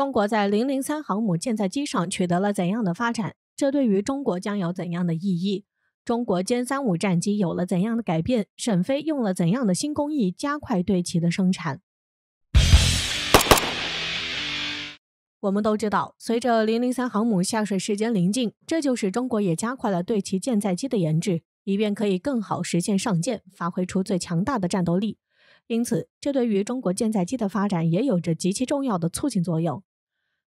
中国在零零三航母舰载机上取得了怎样的发展？这对于中国将有怎样的意义？中国歼三五战机有了怎样的改变？沈飞用了怎样的新工艺加快对其的生产？我们都知道，随着零零三航母下水时间临近，这就是中国也加快了对其舰载机的研制，以便可以更好实现上舰，发挥出最强大的战斗力。因此，这对于中国舰载机的发展也有着极其重要的促进作用。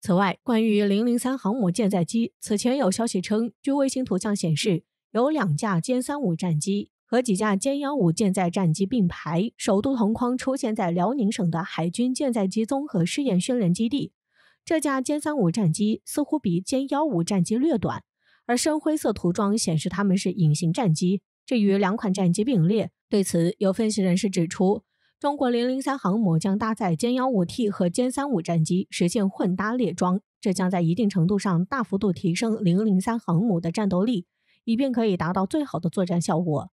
此外，关于零零三航母舰载机，此前有消息称，据卫星图像显示，有两架歼三五战机和几架歼幺五舰载战机并排、首度同框出现在辽宁省的海军舰载机综合试验训练基地。这架歼三五战机似乎比歼幺五战机略短，而深灰色涂装显示他们是隐形战机。至于两款战机并列，对此有分析人士指出。中国零零三航母将搭载歼幺五 T 和歼三五战机，实现混搭列装，这将在一定程度上大幅度提升零零三航母的战斗力，以便可以达到最好的作战效果。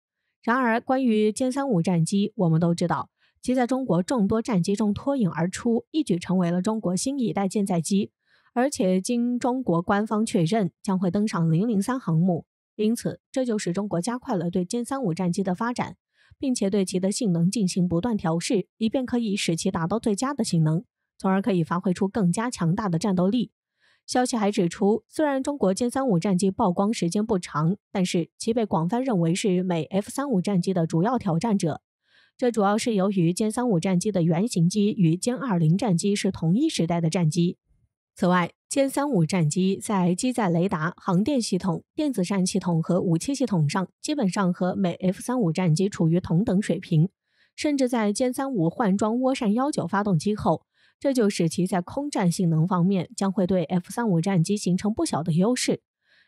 然而，关于歼三五战机，我们都知道其在中国众多战机中脱颖而出，一举成为了中国新一代舰载机，而且经中国官方确认，将会登上零零三航母，因此这就使中国加快了对歼三五战机的发展。并且对其的性能进行不断调试，以便可以使其达到最佳的性能，从而可以发挥出更加强大的战斗力。消息还指出，虽然中国歼三五战机曝光时间不长，但是其被广泛认为是美 F 三五战机的主要挑战者。这主要是由于歼三五战机的原型机与歼二零战机是同一时代的战机。此外，歼三五战机在机载雷达、航电系统、电子战系统和武器系统上，基本上和美 F 三五战机处于同等水平，甚至在歼三五换装涡扇幺九发动机后，这就使其在空战性能方面将会对 F 三五战机形成不小的优势。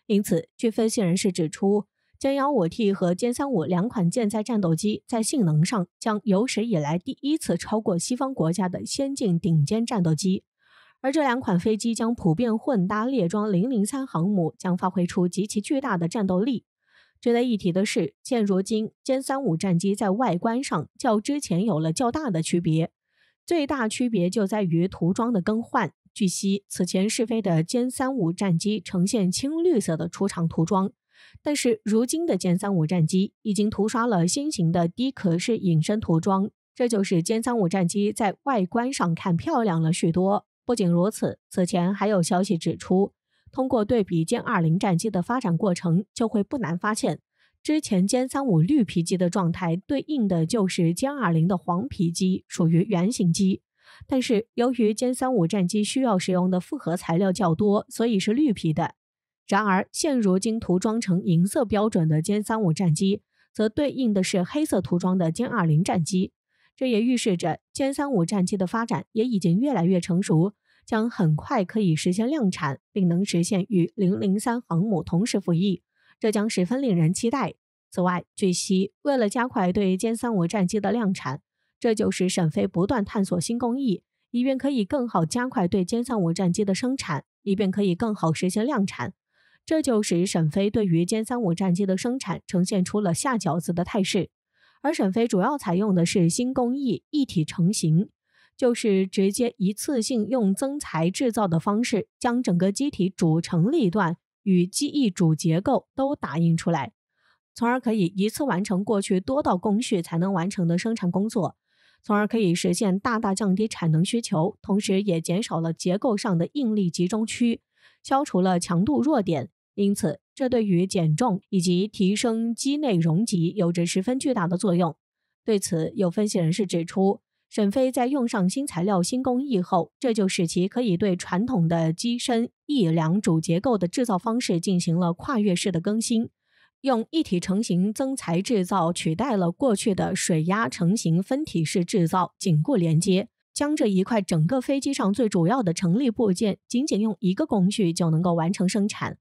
因此，据分析人士指出，歼幺五 T 和歼三五两款舰载战斗机在性能上将有史以来第一次超过西方国家的先进顶尖战斗机。而这两款飞机将普遍混搭列装，零零三航母将发挥出极其巨大的战斗力。值得一提的是，现如今歼三五战机在外观上较之前有了较大的区别，最大区别就在于涂装的更换。据悉，此前试飞的歼三五战机呈现青绿色的出厂涂装，但是如今的歼三五战机已经涂刷了新型的低可视隐身涂装，这就使歼三五战机在外观上看漂亮了许多。不仅如此，此前还有消息指出，通过对比歼二零战机的发展过程，就会不难发现，之前歼三五绿皮机的状态对应的就是歼二零的黄皮机，属于原型机。但是由于歼三五战机需要使用的复合材料较多，所以是绿皮的。然而，现如今涂装成银色标准的歼三五战机，则对应的是黑色涂装的歼二零战机。这也预示着歼三五战机的发展也已经越来越成熟，将很快可以实现量产，并能实现与零零三航母同时服役，这将十分令人期待。此外，据悉，为了加快对歼三五战机的量产，这就是沈飞不断探索新工艺，以便可以更好加快对歼三五战机的生产，以便可以更好实现量产。这就使沈飞对于歼三五战机的生产呈现出了下饺子的态势。而沈飞主要采用的是新工艺一体成型，就是直接一次性用增材制造的方式，将整个机体主承力段与机翼主结构都打印出来，从而可以一次完成过去多道工序才能完成的生产工作，从而可以实现大大降低产能需求，同时也减少了结构上的应力集中区，消除了强度弱点，因此。这对于减重以及提升机内容积有着十分巨大的作用。对此，有分析人士指出，沈飞在用上新材料、新工艺后，这就使其可以对传统的机身翼梁主结构的制造方式进行了跨越式的更新，用一体成型增材制造取代了过去的水压成型分体式制造紧固连接，将这一块整个飞机上最主要的承力部件，仅仅用一个工序就能够完成生产。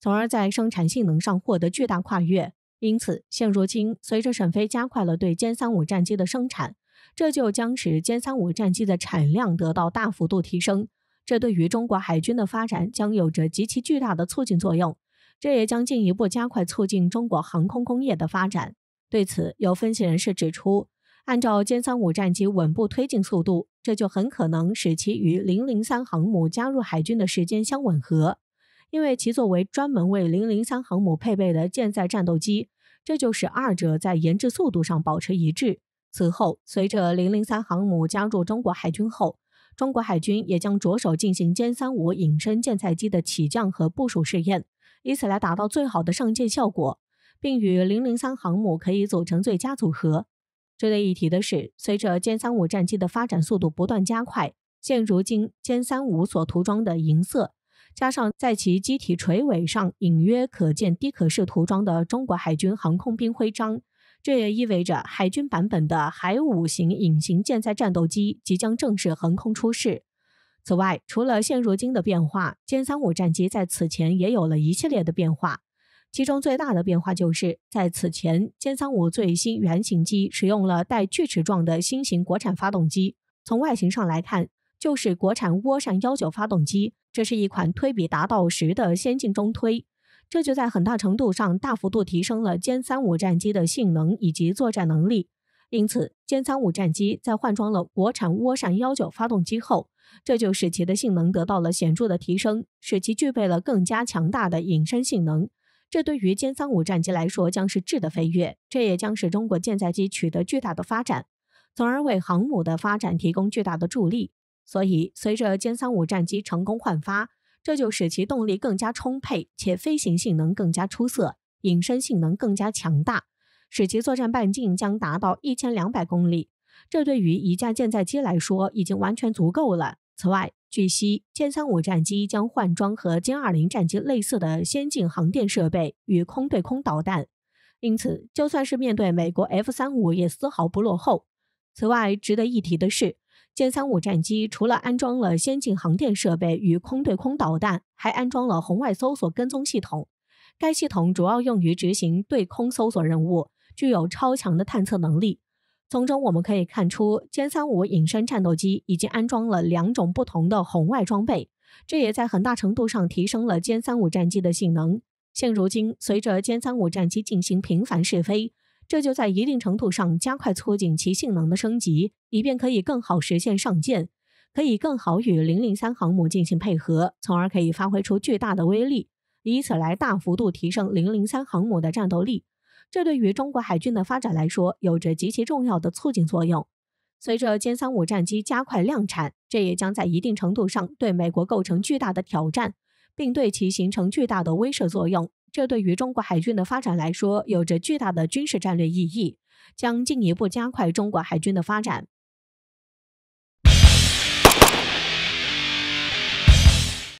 从而在生产性能上获得巨大跨越。因此，现如今随着沈飞加快了对歼三五战机的生产，这就将使歼三五战机的产量得到大幅度提升。这对于中国海军的发展将有着极其巨大的促进作用，这也将进一步加快促进中国航空工业的发展。对此，有分析人士指出，按照歼三五战机稳步推进速度，这就很可能使其与零零三航母加入海军的时间相吻合。因为其作为专门为零零三航母配备的舰载战斗机，这就使二者在研制速度上保持一致。此后，随着零零三航母加入中国海军后，中国海军也将着手进行歼三五隐身舰载机的起降和部署试验，以此来达到最好的上舰效果，并与零零三航母可以组成最佳组合。值得一提的是，随着歼三五战机的发展速度不断加快，现如今歼三五所涂装的银色。加上在其机体垂尾上隐约可见低可视涂装的中国海军航空兵徽章，这也意味着海军版本的海五型隐形舰载战斗机即将正式横空出世。此外，除了现如今的变化，歼三五战机在此前也有了一系列的变化，其中最大的变化就是在此前歼三五最新原型机使用了带锯齿状的新型国产发动机。从外形上来看。就是国产涡扇幺九发动机，这是一款推比达到十的先进中推，这就在很大程度上大幅度提升了歼三五战机的性能以及作战能力。因此，歼三五战机在换装了国产涡扇幺九发动机后，这就使其的性能得到了显著的提升，使其具备了更加强大的隐身性能。这对于歼三五战机来说将是质的飞跃，这也将使中国舰载机取得巨大的发展，从而为航母的发展提供巨大的助力。所以，随着歼三五战机成功换发，这就使其动力更加充沛，且飞行性能更加出色，隐身性能更加强大，使其作战半径将达到一千两百公里。这对于一架舰载机来说已经完全足够了。此外，据悉，歼三五战机将换装和歼二零战机类似的先进航电设备与空对空导弹，因此，就算是面对美国 F 三五，也丝毫不落后。此外，值得一提的是。歼三五战机除了安装了先进航电设备与空对空导弹，还安装了红外搜索跟踪系统。该系统主要用于执行对空搜索任务，具有超强的探测能力。从中我们可以看出，歼三五隐身战斗机已经安装了两种不同的红外装备，这也在很大程度上提升了歼三五战机的性能。现如今，随着歼三五战机进行频繁试飞。这就在一定程度上加快促进其性能的升级，以便可以更好实现上舰，可以更好与零零三航母进行配合，从而可以发挥出巨大的威力，以此来大幅度提升零零三航母的战斗力。这对于中国海军的发展来说，有着极其重要的促进作用。随着歼三五战机加快量产，这也将在一定程度上对美国构成巨大的挑战，并对其形成巨大的威慑作用。这对于中国海军的发展来说，有着巨大的军事战略意义，将进一步加快中国海军的发展。